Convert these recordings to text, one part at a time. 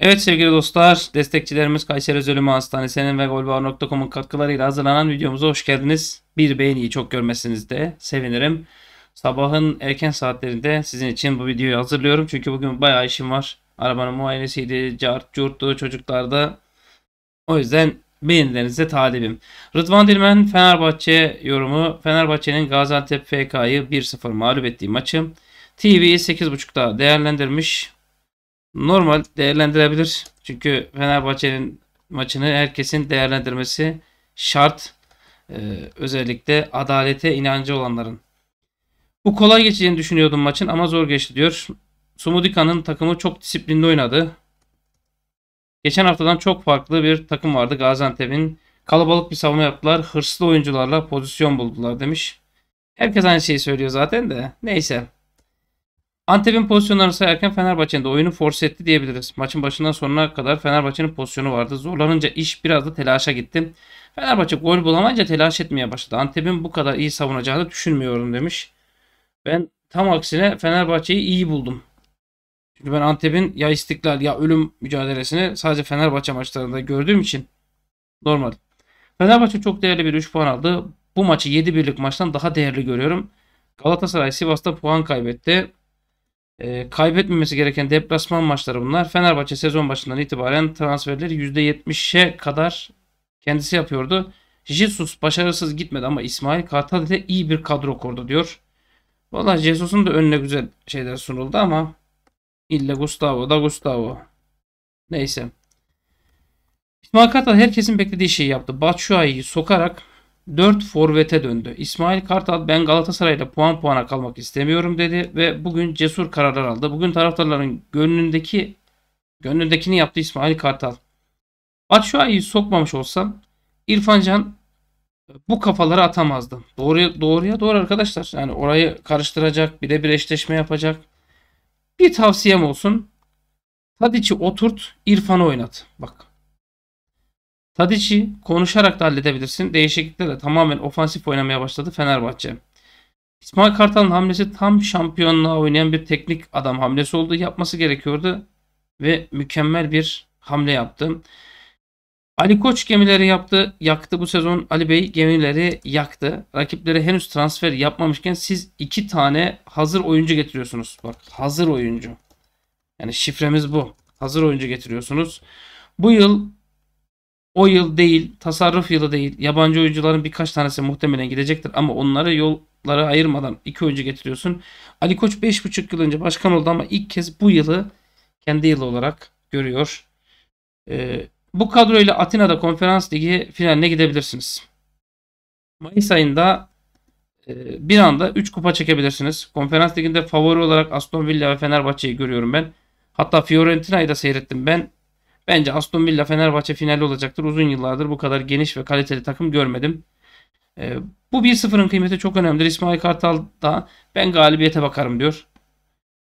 Evet sevgili dostlar, destekçilerimiz Kayseri Zölümü Hastanesi'nin ve golvar.com'un katkılarıyla hazırlanan videomuza hoş geldiniz. Bir beğeniyi çok görmesiniz de sevinirim. Sabahın erken saatlerinde sizin için bu videoyu hazırlıyorum. Çünkü bugün bayağı işim var. Arabanın muayenesiydi, cart, curttu, çocuklarda. O yüzden beğenilerinize talibim. Rıdvan Dilmen Fenerbahçe yorumu. Fenerbahçe'nin Gaziantep FK'yı 1-0 mağlup ettiği maçı. TV'yi 8.5'da değerlendirmiş normal değerlendirebilir. Çünkü Fenerbahçe'nin maçını herkesin değerlendirmesi şart. Ee, özellikle adalete inancı olanların. Bu kolay geçeceğini düşünüyordum maçın ama zor geçti diyor. Sumudika'nın takımı çok disiplinli oynadı. Geçen haftadan çok farklı bir takım vardı Gaziantep'in. Kalabalık bir savunma yaptılar. Hırslı oyuncularla pozisyon buldular demiş. Herkes aynı şeyi söylüyor zaten de. Neyse. Antep'in pozisyonlarını sayarken Fenerbahçe'nin de oyunu force etti diyebiliriz. Maçın başından sonuna kadar Fenerbahçe'nin pozisyonu vardı. Zorlanınca iş biraz da telaşa gitti. Fenerbahçe gol bulamayınca telaş etmeye başladı. Antep'in bu kadar iyi savunacağını düşünmüyorum demiş. Ben tam aksine Fenerbahçe'yi iyi buldum. Çünkü ben Antep'in ya istiklal ya ölüm mücadelesini sadece Fenerbahçe maçlarında gördüğüm için normal. Fenerbahçe çok değerli bir 3 puan aldı. Bu maçı 7 birlik maçtan daha değerli görüyorum. Galatasaray Sivas'ta puan kaybetti. E, kaybetmemesi gereken deplasman maçları bunlar. Fenerbahçe sezon başından itibaren transferleri %70'e kadar kendisi yapıyordu. Jesus başarısız gitmedi ama İsmail Kartal ile iyi bir kadro kurdu diyor. Valla Jesus'un da önüne güzel şeyler sunuldu ama illa Gustavo da Gustavo. Neyse. İsmail Kartal herkesin beklediği şeyi yaptı. Batshuayi'yi sokarak 4 forvete döndü. İsmail Kartal ben Galatasaray'la puan puana kalmak istemiyorum dedi ve bugün cesur kararlar aldı. Bugün taraftarların gönlündeki gönlündekini yaptı İsmail Kartal. Batshuayi'yi sokmamış olsam İrfan Can e, bu kafaları atamazdım. Doğruya, doğruya doğru arkadaşlar. Yani orayı karıştıracak, birebir eşleşme yapacak. Bir tavsiyem olsun. Tadiç'i oturt, İrfan'ı oynat. Bak Tadic'i konuşarak da halledebilirsin. de tamamen ofansif oynamaya başladı Fenerbahçe. İsmail Kartal'ın hamlesi tam şampiyonluğa oynayan bir teknik adam hamlesi oldu. Yapması gerekiyordu ve mükemmel bir hamle yaptı. Ali Koç gemileri yaptı, yaktı bu sezon. Ali Bey gemileri yaktı. Rakiplere henüz transfer yapmamışken siz iki tane hazır oyuncu getiriyorsunuz. Bak hazır oyuncu. Yani şifremiz bu. Hazır oyuncu getiriyorsunuz. Bu yıl o yıl değil, tasarruf yılı değil. Yabancı oyuncuların birkaç tanesi muhtemelen gidecektir ama onları yollara ayırmadan iki oyuncu getiriyorsun. Ali Koç 5,5 yıl önce başkan oldu ama ilk kez bu yılı kendi yılı olarak görüyor. Ee, bu kadroyla Atina'da konferans ligi finaline gidebilirsiniz. Mayıs ayında e, bir anda 3 kupa çekebilirsiniz. Konferans liginde favori olarak Aston Villa ve Fenerbahçe'yi görüyorum ben. Hatta Fiorentina'yı da seyrettim ben. Bence Aston Villa Fenerbahçe finali olacaktır. Uzun yıllardır bu kadar geniş ve kaliteli takım görmedim. E, bu 1-0'ın kıymeti çok önemlidir. İsmail Kartal da ben galibiyete bakarım diyor.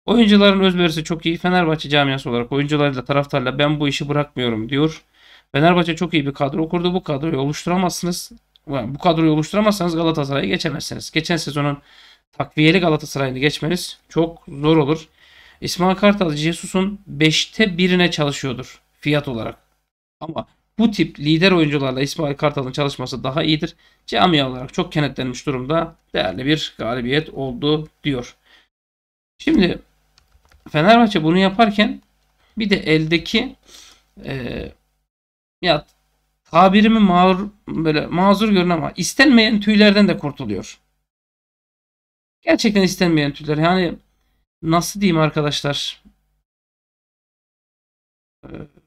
Oyuncuların özverisi çok iyi. Fenerbahçe camiası olarak oyuncularıyla taraftarla ben bu işi bırakmıyorum diyor. Fenerbahçe çok iyi bir kadro kurdu. Bu kadroyu oluşturamazsınız. bu kadroyu oluşturamazsanız Galatasaray'a geçemezsiniz. Geçen sezonun takviyeli Galatasaray'ını geçmeniz çok zor olur. İsmail Kartal Jesus'un 5'te 1'ine çalışıyordur fiyat olarak. Ama bu tip lider oyuncularla İsmail Kartal'ın çalışması daha iyidir. Camia olarak çok kenetlenmiş durumda değerli bir galibiyet oldu diyor. Şimdi Fenerbahçe bunu yaparken bir de eldeki e, ya tabirimi mağrur, böyle mazur görün ama istenmeyen tüylerden de kurtuluyor. Gerçekten istenmeyen tüyler. Yani nasıl diyeyim arkadaşlar? E,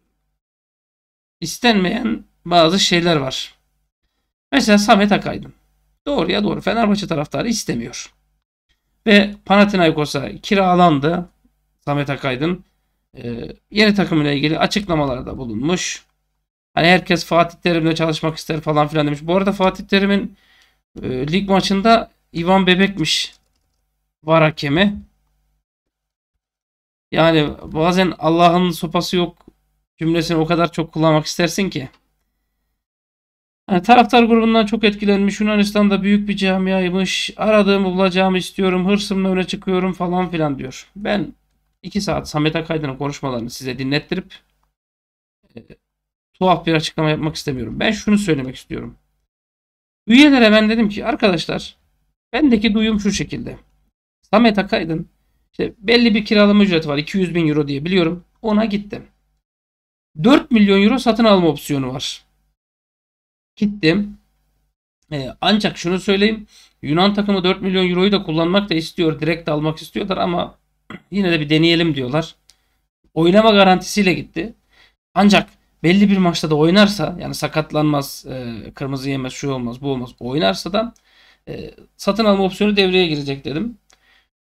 istenmeyen bazı şeyler var. Mesela Samet Akaydın. Doğruya doğru Fenerbahçe taraftarı istemiyor. Ve Panathinaikos'a kiralandı Samet Akaydın. Ee, yeni takımıyla ilgili açıklamalarda bulunmuş. Hani herkes Fatih Terim'le çalışmak ister falan filan demiş. Bu arada Fatih Terim'in e, lig maçında Ivan Bebek'miş var hakemi. Yani bazen Allah'ın sopası yok cümlesini o kadar çok kullanmak istersin ki. Yani taraftar grubundan çok etkilenmiş. Yunanistan'da büyük bir camiaymış. Aradığımı bulacağımı istiyorum. Hırsımla öne çıkıyorum falan filan diyor. Ben 2 saat Samet Akaydın'ın konuşmalarını size dinlettirip e, tuhaf bir açıklama yapmak istemiyorum. Ben şunu söylemek istiyorum. Üyelere ben dedim ki arkadaşlar bendeki duyum şu şekilde. Samet Akaydın işte belli bir kiralama ücreti var 200 bin euro diye biliyorum. Ona gittim. 4 milyon euro satın alma opsiyonu var. Gittim. Ee, ancak şunu söyleyeyim. Yunan takımı 4 milyon euroyu da kullanmak da istiyor. Direkt almak istiyorlar ama yine de bir deneyelim diyorlar. Oynama garantisiyle gitti. Ancak belli bir maçta da oynarsa yani sakatlanmaz, e, kırmızı yemez, şu olmaz, bu olmaz. Oynarsa da e, satın alma opsiyonu devreye girecek dedim.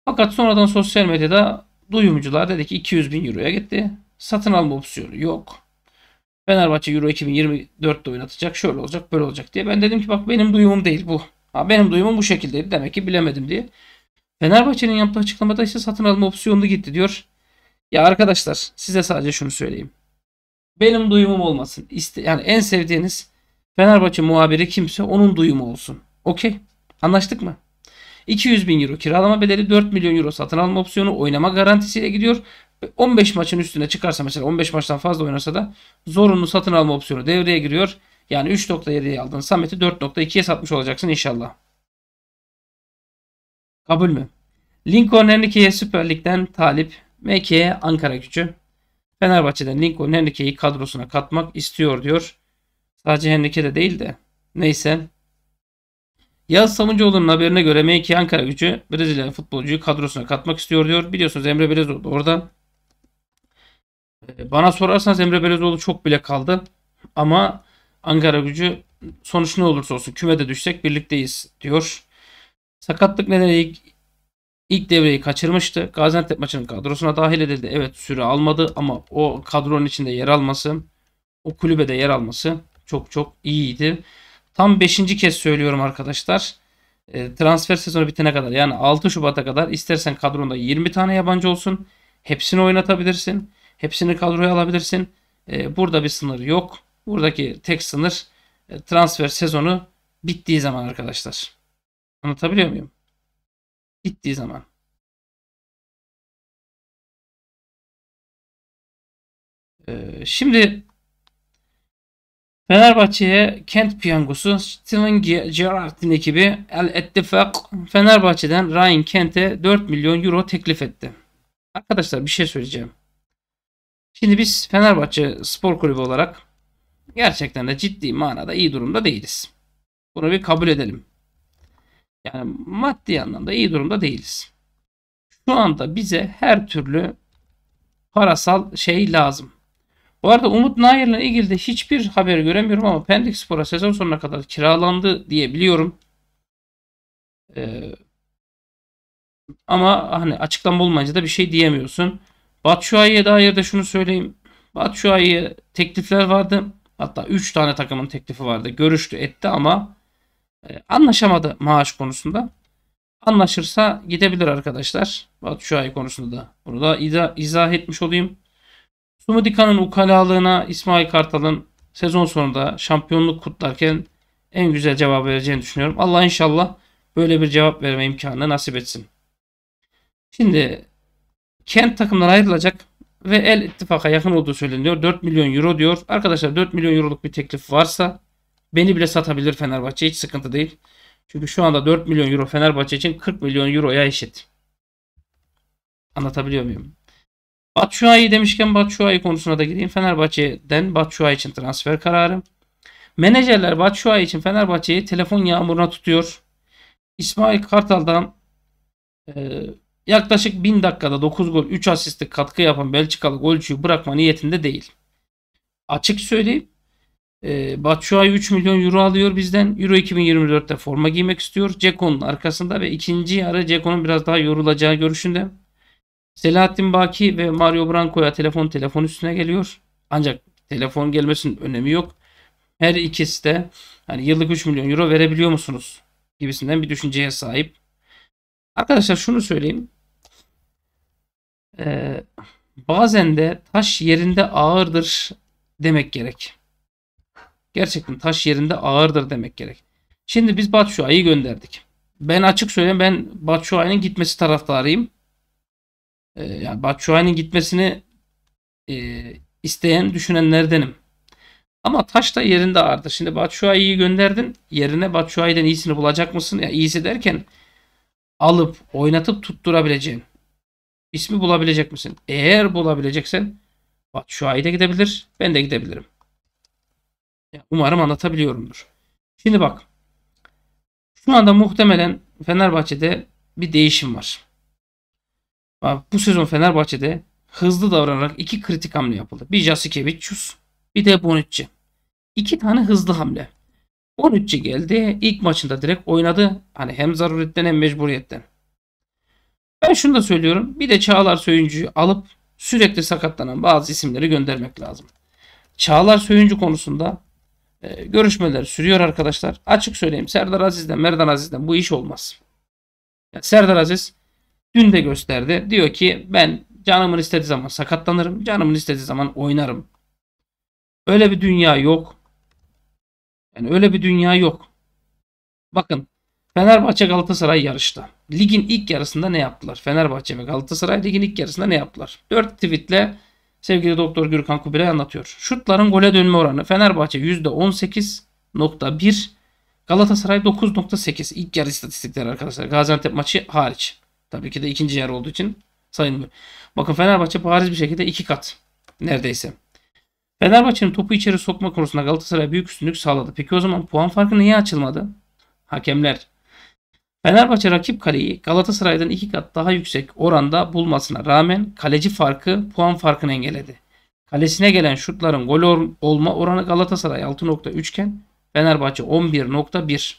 Fakat sonradan sosyal medyada duyumcular dedi ki 200 bin euroya gitti. Satın alma opsiyonu yok. Fenerbahçe Euro 2024'te oynatacak. Şöyle olacak böyle olacak diye. Ben dedim ki bak benim duyumum değil bu. Ha, benim duyumum bu şekildeydi. Demek ki bilemedim diye. Fenerbahçe'nin yaptığı açıklamada ise satın alma opsiyonu gitti diyor. Ya arkadaşlar size sadece şunu söyleyeyim. Benim duyumum olmasın. İste, yani en sevdiğiniz Fenerbahçe muhabiri kimse onun duyumu olsun. Okey. Anlaştık mı? 200 bin euro kiralama bedeli 4 milyon euro satın alma opsiyonu oynama garantisiyle gidiyor. 15 maçın üstüne çıkarsa mesela 15 maçtan fazla oynarsa da zorunlu satın alma opsiyonu devreye giriyor. Yani 3 aldın, Samet'i 4.2'ye satmış olacaksın inşallah. Kabul mü? Lincoln Henrique'ye Süper Lig'den talip. MK'ye Ankara gücü. Fenerbahçe'den Lincoln Henrique'yi kadrosuna katmak istiyor diyor. Sadece Henrique de değil de. Neyse. Yağız Samuncuoğlu'nun haberine göre MK Ankara gücü Brezilya futbolcuyu kadrosuna katmak istiyor diyor. Biliyorsunuz Emre Belezoğlu orada. Ee, bana sorarsanız Emre Belözoğlu çok bile kaldı. Ama Ankara gücü sonuç ne olursa olsun kümede düşsek birlikteyiz diyor. Sakatlık nedeniyle ilk, ilk devreyi kaçırmıştı. Gaziantep maçının kadrosuna dahil edildi. Evet süre almadı ama o kadronun içinde yer alması, o kulübede yer alması çok çok iyiydi. Tam 5. kez söylüyorum arkadaşlar. Ee, transfer sezonu bitene kadar yani 6 Şubat'a kadar istersen kadronda 20 tane yabancı olsun. Hepsini oynatabilirsin. Hepsini kadroya alabilirsin. E, burada bir sınır yok. Buradaki tek sınır e, transfer sezonu bittiği zaman arkadaşlar. Anlatabiliyor muyum? Bittiği zaman. E, şimdi Fenerbahçe'ye kent piyangosu Steven Gerrard'ın ekibi El Ettifak Fenerbahçe'den Ryan Kent'e 4 milyon euro teklif etti. Arkadaşlar bir şey söyleyeceğim. Şimdi biz Fenerbahçe Spor Kulübü olarak gerçekten de ciddi manada iyi durumda değiliz. Bunu bir kabul edelim. Yani maddi anlamda iyi durumda değiliz. Şu anda bize her türlü parasal şey lazım. Bu arada Umut Nayır'la ilgili de hiçbir haber göremiyorum ama Pendik Spor'a sezon sonuna kadar kiralandı diye biliyorum. Ee, ama hani açıklama olmayınca da bir şey diyemiyorsun. Batshuayi'ye dair de şunu söyleyeyim. Batshuayi'ye teklifler vardı. Hatta 3 tane takımın teklifi vardı. Görüştü etti ama e, anlaşamadı maaş konusunda. Anlaşırsa gidebilir arkadaşlar. Batshuayi konusunda da. Bunu da izah, etmiş olayım. Sumudika'nın ukalalığına İsmail Kartal'ın sezon sonunda şampiyonluk kutlarken en güzel cevap vereceğini düşünüyorum. Allah inşallah böyle bir cevap verme imkanı nasip etsin. Şimdi Kent takımdan ayrılacak ve El ittifaka yakın olduğu söyleniyor. 4 milyon euro diyor. Arkadaşlar 4 milyon euroluk bir teklif varsa beni bile satabilir Fenerbahçe. Hiç sıkıntı değil. Çünkü şu anda 4 milyon euro Fenerbahçe için 40 milyon euroya eşit. Anlatabiliyor muyum? Batshuayi demişken Batshuayi konusuna da gireyim. Fenerbahçe'den Batshuayi için transfer kararı. Menajerler Batshuayi için Fenerbahçe'yi telefon yağmuruna tutuyor. İsmail Kartal'dan e, Yaklaşık 1000 dakikada 9 gol 3 asiste katkı yapan Belçikalı golcüyü bırakma niyetinde değil. Açık söyleyeyim. E, Batshuayi 3 milyon euro alıyor bizden. Euro 2024'te forma giymek istiyor. Ceko'nun arkasında ve ikinci yarı Ceko'nun biraz daha yorulacağı görüşünde. Selahattin Baki ve Mario Branco'ya telefon telefon üstüne geliyor. Ancak telefon gelmesinin önemi yok. Her ikisi de hani yıllık 3 milyon euro verebiliyor musunuz gibisinden bir düşünceye sahip. Arkadaşlar şunu söyleyeyim. Ee, bazen de taş yerinde ağırdır demek gerek. Gerçekten taş yerinde ağırdır demek gerek. Şimdi biz Batshuayi'yi gönderdik. Ben açık söyleyeyim ben Batshuayi'nin gitmesi taraftarıyım. Ee, yani Batshuayi'nin gitmesini e, isteyen, düşünenlerdenim. Ama taş da yerinde ağırdır. Şimdi Batshuayi'yi gönderdin. Yerine Batshuayi'den iyisini bulacak mısın? Ya yani iyisi derken alıp oynatıp tutturabileceğin ismi bulabilecek misin? Eğer bulabileceksen bak şu ayda gidebilir. Ben de gidebilirim. Umarım anlatabiliyorumdur. Şimdi bak. Şu anda muhtemelen Fenerbahçe'de bir değişim var. Bak, bu sezon Fenerbahçe'de hızlı davranarak iki kritik hamle yapıldı. Bir Jasikevicius, bir de Bonucci. İki tane hızlı hamle. Bonucci geldi. ilk maçında direkt oynadı. Hani hem zaruretten hem mecburiyetten. Ben şunu da söylüyorum. Bir de Çağlar Söyüncü'yü alıp sürekli sakatlanan bazı isimleri göndermek lazım. Çağlar Söyüncü konusunda e, görüşmeler sürüyor arkadaşlar. Açık söyleyeyim Serdar Aziz'den Merdan Aziz'den bu iş olmaz. Yani Serdar Aziz dün de gösterdi. Diyor ki ben canımın istediği zaman sakatlanırım. Canımın istediği zaman oynarım. Öyle bir dünya yok. Yani öyle bir dünya yok. Bakın Fenerbahçe Galatasaray yarışta. Ligin ilk yarısında ne yaptılar? Fenerbahçe ve Galatasaray ligin ilk yarısında ne yaptılar? 4 tweetle sevgili Doktor Gürkan Kubilay anlatıyor. Şutların gole dönme oranı Fenerbahçe %18.1 Galatasaray 9.8 ilk yarı istatistikleri arkadaşlar. Gaziantep maçı hariç. Tabii ki de ikinci yarı olduğu için sayılmıyor. Bakın Fenerbahçe bariz bir şekilde iki kat neredeyse. Fenerbahçe'nin topu içeri sokma konusunda Galatasaray büyük üstünlük sağladı. Peki o zaman puan farkı niye açılmadı? Hakemler Fenerbahçe rakip kaleyi Galatasaray'dan iki kat daha yüksek oranda bulmasına rağmen kaleci farkı puan farkını engelledi. Kalesine gelen şutların gol olma oranı Galatasaray 6.3 iken Fenerbahçe 11.1.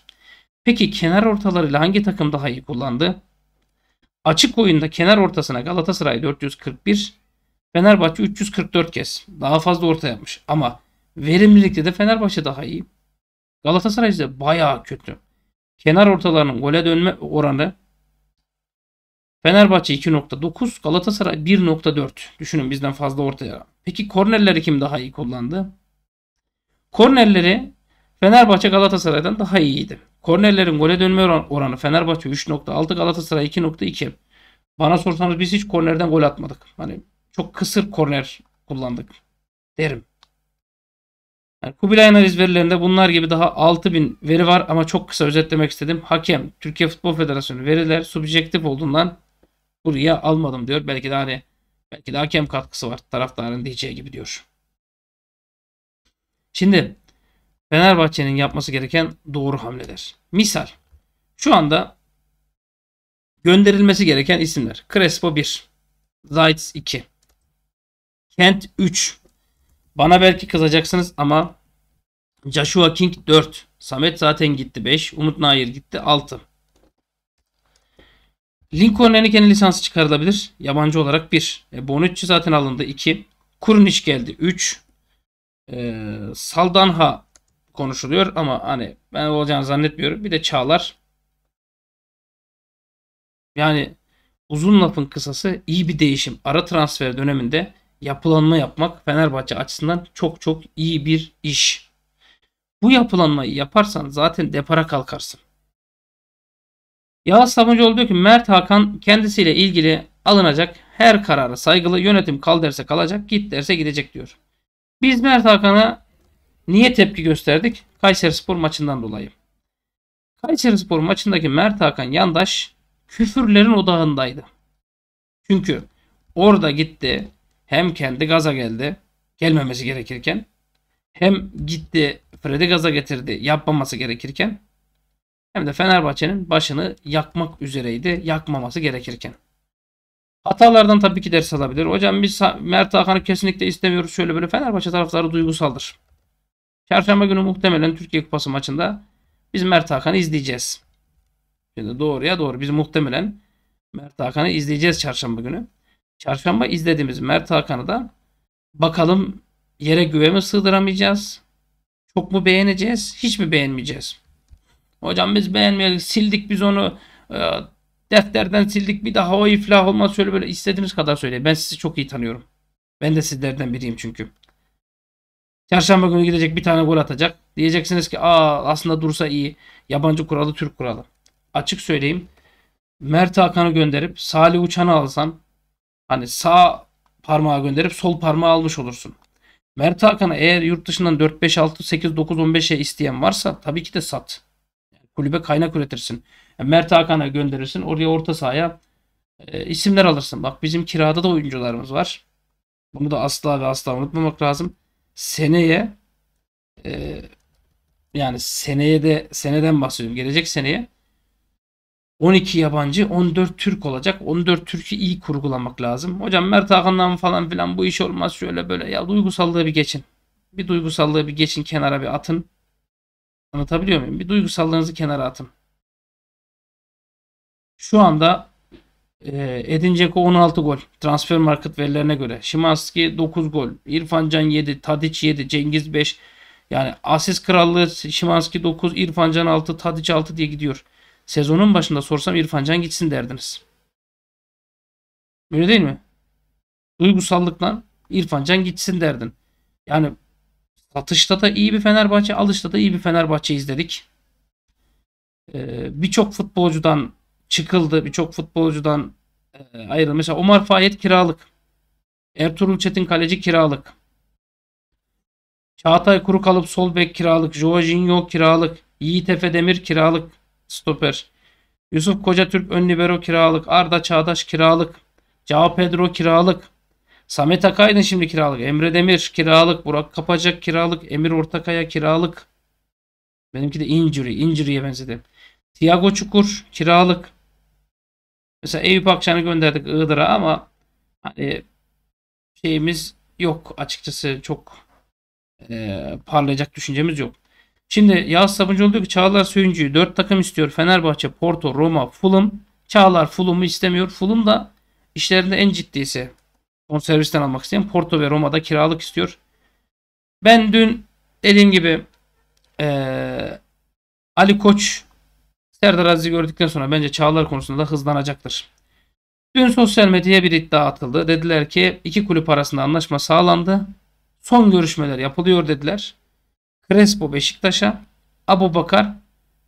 Peki kenar ortalarıyla hangi takım daha iyi kullandı? Açık oyunda kenar ortasına Galatasaray 441, Fenerbahçe 344 kez. Daha fazla orta yapmış ama verimlilikte de Fenerbahçe daha iyi. Galatasaray ise bayağı kötü kenar ortalarının gole dönme oranı Fenerbahçe 2.9, Galatasaray 1.4. Düşünün bizden fazla ortaya. Peki kornerleri kim daha iyi kullandı? Kornerleri Fenerbahçe Galatasaray'dan daha iyiydi. Kornerlerin gole dönme oranı Fenerbahçe 3.6, Galatasaray 2.2. Bana sorsanız biz hiç kornerden gol atmadık. Hani çok kısır korner kullandık derim. Yani Kubilay analiz verilerinde bunlar gibi daha 6000 veri var ama çok kısa özetlemek istedim. Hakem, Türkiye Futbol Federasyonu veriler subjektif olduğundan buraya almadım diyor. Belki de hani belki de hakem katkısı var taraftarın diyeceği gibi diyor. Şimdi Fenerbahçe'nin yapması gereken doğru hamleler. Misal şu anda gönderilmesi gereken isimler. Crespo 1, Zaitz 2, Kent 3, bana belki kızacaksınız ama Joshua King 4. Samet zaten gitti 5. Umut Nair gitti 6. Lincoln Eneken'in lisansı çıkarılabilir. Yabancı olarak 1. E, Bonucci zaten alındı 2. Kurniş geldi 3. E, Saldanha konuşuluyor ama hani ben olacağını zannetmiyorum. Bir de Çağlar. Yani uzun lafın kısası iyi bir değişim. Ara transfer döneminde yapılanma yapmak Fenerbahçe açısından çok çok iyi bir iş. Bu yapılanmayı yaparsan zaten depara kalkarsın. Yağız Sabuncuoğlu diyor ki Mert Hakan kendisiyle ilgili alınacak her karara saygılı yönetim kal derse kalacak git derse gidecek diyor. Biz Mert Hakan'a niye tepki gösterdik? Kayseri Spor maçından dolayı. Kayseri Spor maçındaki Mert Hakan yandaş küfürlerin odağındaydı. Çünkü orada gitti hem kendi gaza geldi. Gelmemesi gerekirken. Hem gitti Fred'i gaza getirdi. Yapmaması gerekirken. Hem de Fenerbahçe'nin başını yakmak üzereydi. Yakmaması gerekirken. Hatalardan tabii ki ders alabilir. Hocam biz Mert Hakan'ı kesinlikle istemiyoruz. Şöyle böyle Fenerbahçe tarafları duygusaldır. Çarşamba günü muhtemelen Türkiye Kupası maçında biz Mert Hakan'ı izleyeceğiz. Şimdi doğruya doğru. Biz muhtemelen Mert Hakan'ı izleyeceğiz çarşamba günü. Çarşamba izlediğimiz Mert Hakan'ı da bakalım yere güve mi sığdıramayacağız? Çok mu beğeneceğiz? Hiç mi beğenmeyeceğiz? Hocam biz beğenmeyelim. Sildik biz onu. E, defterden sildik. Bir daha o iflah olmaz. Şöyle böyle istediğiniz kadar söyleyin. Ben sizi çok iyi tanıyorum. Ben de sizlerden biriyim çünkü. Çarşamba günü gidecek bir tane gol atacak. Diyeceksiniz ki aa aslında dursa iyi. Yabancı kuralı Türk kuralı. Açık söyleyeyim. Mert Hakan'ı gönderip Salih Uçan'ı alsam Hani sağ parmağı gönderip sol parmağı almış olursun. Mert Hakan'a eğer yurt dışından 4, 5, 6, 8, 9, 15'e isteyen varsa tabii ki de sat. kulübe kaynak üretirsin. Mert Hakan'a gönderirsin. Oraya orta sahaya e, isimler alırsın. Bak bizim kirada da oyuncularımız var. Bunu da asla ve asla unutmamak lazım. Seneye e, yani seneye de seneden bahsediyorum. Gelecek seneye 12 yabancı 14 Türk olacak. 14 Türk'ü iyi kurgulamak lazım. Hocam Mert Hakan'dan falan filan bu iş olmaz şöyle böyle. Ya duygusallığı bir geçin. Bir duygusallığı bir geçin kenara bir atın. Anlatabiliyor muyum? Bir duygusallığınızı kenara atın. Şu anda e, Edin Dzeko 16 gol. Transfer market verilerine göre. Şimanski 9 gol. İrfan Can 7. Tadic 7. Cengiz 5. Yani asist krallığı Şimanski 9. İrfan Can 6. Tadic 6 diye gidiyor. Sezonun başında sorsam İrfan Can gitsin derdiniz. Öyle değil mi? Duygusallıkla İrfan Can gitsin derdin. Yani satışta da iyi bir Fenerbahçe, alışta da iyi bir Fenerbahçe izledik. Ee, birçok futbolcudan çıkıldı, birçok futbolcudan e, ayrıldı. Mesela Omar Fayet kiralık. Ertuğrul Çetin kaleci kiralık. Çağatay Kuru kalıp sol bek kiralık. Jorginho kiralık. Yiğit Efe Demir kiralık. Stoper. Yusuf Kocatürk ön libero kiralık. Arda Çağdaş kiralık. Cao Pedro kiralık. Samet Akaydın şimdi kiralık. Emre Demir kiralık. Burak Kapacak kiralık. Emir Ortakaya kiralık. Benimki de injury. Injury'ye benzedi. Tiago Çukur kiralık. Mesela Eyüp Akşan'ı gönderdik Iğdır'a ama hani şeyimiz yok açıkçası çok e, parlayacak düşüncemiz yok. Şimdi Yağız Sabuncuoğlu diyor ki Çağlar Söyüncü'yü 4 takım istiyor. Fenerbahçe, Porto, Roma, Fulham. Çağlar Fulham'ı istemiyor. Fulham da işlerinde en ciddisi servisten almak isteyen Porto ve Roma'da kiralık istiyor. Ben dün dediğim gibi ee, Ali Koç Serdar Aziz'i gördükten sonra bence Çağlar konusunda hızlanacaktır. Dün sosyal medyaya bir iddia atıldı. Dediler ki iki kulüp arasında anlaşma sağlandı. Son görüşmeler yapılıyor dediler. Crespo Beşiktaş'a, Abu Bakar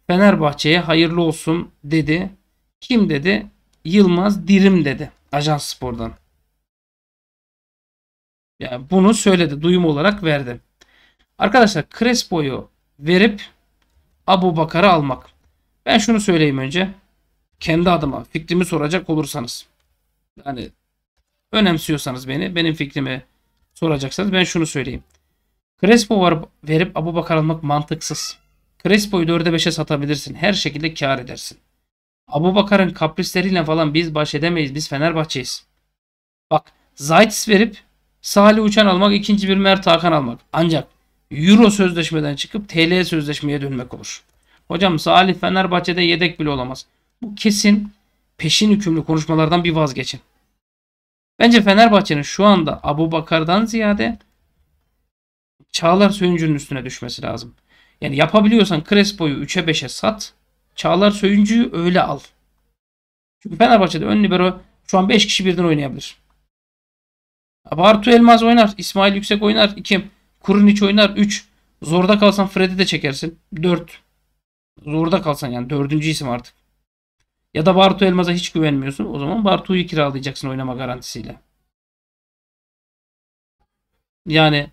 Fenerbahçe'ye hayırlı olsun dedi. Kim dedi? Yılmaz Dirim dedi. Ajans Spor'dan. Yani bunu söyledi. Duyum olarak verdi. Arkadaşlar Crespo'yu verip Abu Bakar'ı almak. Ben şunu söyleyeyim önce. Kendi adıma fikrimi soracak olursanız. Yani önemsiyorsanız beni, benim fikrimi soracaksanız ben şunu söyleyeyim. Crespo varıp, verip Abu Bakar almak mantıksız. Crespo'yu 4'e 5'e satabilirsin. Her şekilde kar edersin. Abu Bakar'ın kaprisleriyle falan biz baş edemeyiz. Biz Fenerbahçe'yiz. Bak Zaytis verip Salih Uçan almak, ikinci bir Mert Hakan almak. Ancak Euro sözleşmeden çıkıp TL sözleşmeye dönmek olur. Hocam Salih Fenerbahçe'de yedek bile olamaz. Bu kesin peşin hükümlü konuşmalardan bir vazgeçin. Bence Fenerbahçe'nin şu anda Abu Bakar'dan ziyade Çağlar Söyüncü'nün üstüne düşmesi lazım. Yani yapabiliyorsan Crespo'yu 3'e 5'e sat. Çağlar Söyüncü'yü öyle al. Çünkü Fenerbahçe'de ön libero şu an 5 kişi birden oynayabilir. Bartu Elmaz oynar. İsmail Yüksek oynar. 2. Kurunic oynar. 3. Zorda kalsan Fred'i de çekersin. 4. Zorda kalsan yani dördüncü isim artık. Ya da Bartu Elmaz'a hiç güvenmiyorsun. O zaman Bartu'yu kiralayacaksın oynama garantisiyle. Yani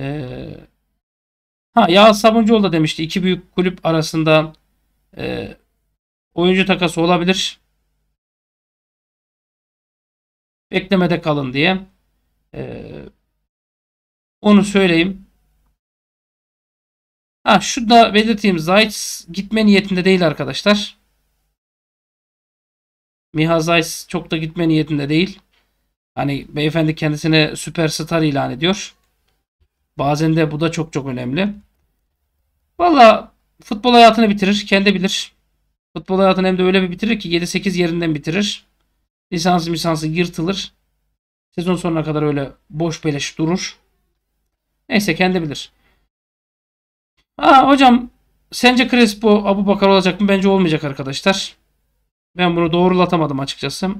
ee, ha Yağız Sabuncuoğlu da demişti. iki büyük kulüp arasında e, oyuncu takası olabilir. Beklemede kalın diye. Ee, onu söyleyeyim. Ha şu da belirteyim. Zayt gitme niyetinde değil arkadaşlar. Miha Zayt çok da gitme niyetinde değil. Hani beyefendi kendisine süperstar ilan ediyor. Bazen de bu da çok çok önemli. Valla futbol hayatını bitirir. Kendi bilir. Futbol hayatını hem de öyle bir bitirir ki 7-8 yerinden bitirir. Lisansı lisansı yırtılır. Sezon sonuna kadar öyle boş beleş durur. Neyse kendi bilir. Aa, hocam sence Crespo Abu Bakar olacak mı? Bence olmayacak arkadaşlar. Ben bunu doğrulatamadım açıkçası.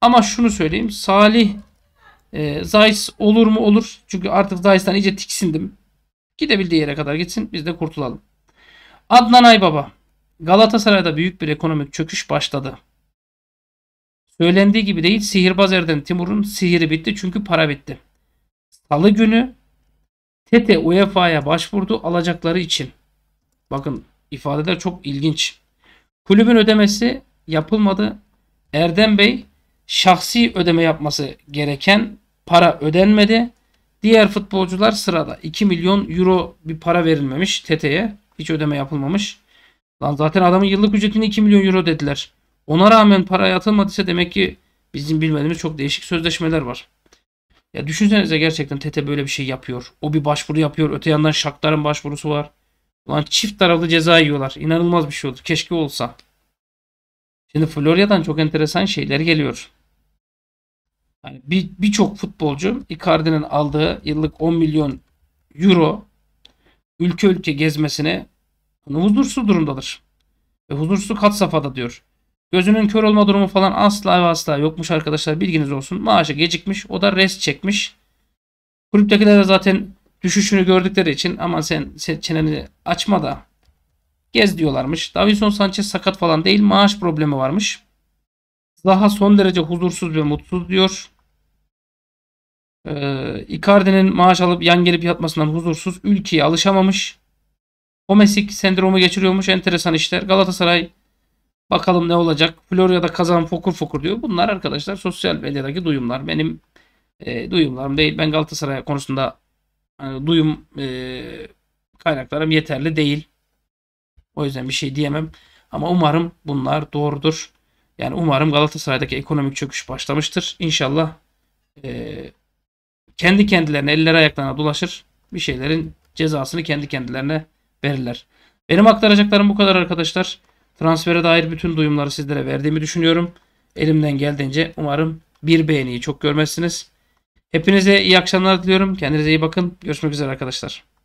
Ama şunu söyleyeyim. Salih e, ee, Zeiss olur mu? Olur. Çünkü artık Zeiss'ten iyice tiksindim. Gidebildiği yere kadar gitsin. Biz de kurtulalım. Adnan Aybaba. Galatasaray'da büyük bir ekonomik çöküş başladı. Söylendiği gibi değil sihirbaz erden Timur'un sihiri bitti çünkü para bitti. Salı günü Tete UEFA'ya başvurdu alacakları için. Bakın ifadeler çok ilginç. Kulübün ödemesi yapılmadı. Erdem Bey şahsi ödeme yapması gereken para ödenmedi. Diğer futbolcular sırada. 2 milyon euro bir para verilmemiş TT'ye. Hiç ödeme yapılmamış. Lan zaten adamın yıllık ücretini 2 milyon euro dediler. Ona rağmen para atılmadıysa demek ki bizim bilmediğimiz çok değişik sözleşmeler var. Ya düşünsenize gerçekten TT böyle bir şey yapıyor. O bir başvuru yapıyor. Öte yandan Şaktar'ın başvurusu var. Ulan çift taraflı ceza yiyorlar. İnanılmaz bir şey oldu. Keşke olsa. Şimdi Florya'dan çok enteresan şeyler geliyor. Yani birçok bir futbolcu Icardi'nin aldığı yıllık 10 milyon euro ülke ülke gezmesine hani huzursuz durumdadır. Ve huzursuzluk hat safhada diyor. Gözünün kör olma durumu falan asla ve asla yokmuş arkadaşlar bilginiz olsun. Maaşı gecikmiş o da rest çekmiş. Kulüptekiler de zaten düşüşünü gördükleri için aman sen, sen çeneni açma da gez diyorlarmış. Davinson Sanchez sakat falan değil maaş problemi varmış. Zaha son derece huzursuz ve mutsuz diyor. Ee, Icardi'nin maaş alıp yan gelip yatmasından huzursuz. Ülkeye alışamamış. Homesik sendromu geçiriyormuş. Enteresan işler. Galatasaray bakalım ne olacak. Florya'da kazan fokur fokur diyor. Bunlar arkadaşlar sosyal medyadaki duyumlar. Benim e, duyumlarım değil. Ben Galatasaray konusunda yani e, duyum e, kaynaklarım yeterli değil. O yüzden bir şey diyemem. Ama umarım bunlar doğrudur. Yani umarım Galatasaray'daki ekonomik çöküş başlamıştır. İnşallah e, kendi kendilerine eller ayaklarına dolaşır. Bir şeylerin cezasını kendi kendilerine verirler. Benim aktaracaklarım bu kadar arkadaşlar. Transfere dair bütün duyumları sizlere verdiğimi düşünüyorum. Elimden geldiğince umarım bir beğeniyi çok görmezsiniz. Hepinize iyi akşamlar diliyorum. Kendinize iyi bakın. Görüşmek üzere arkadaşlar.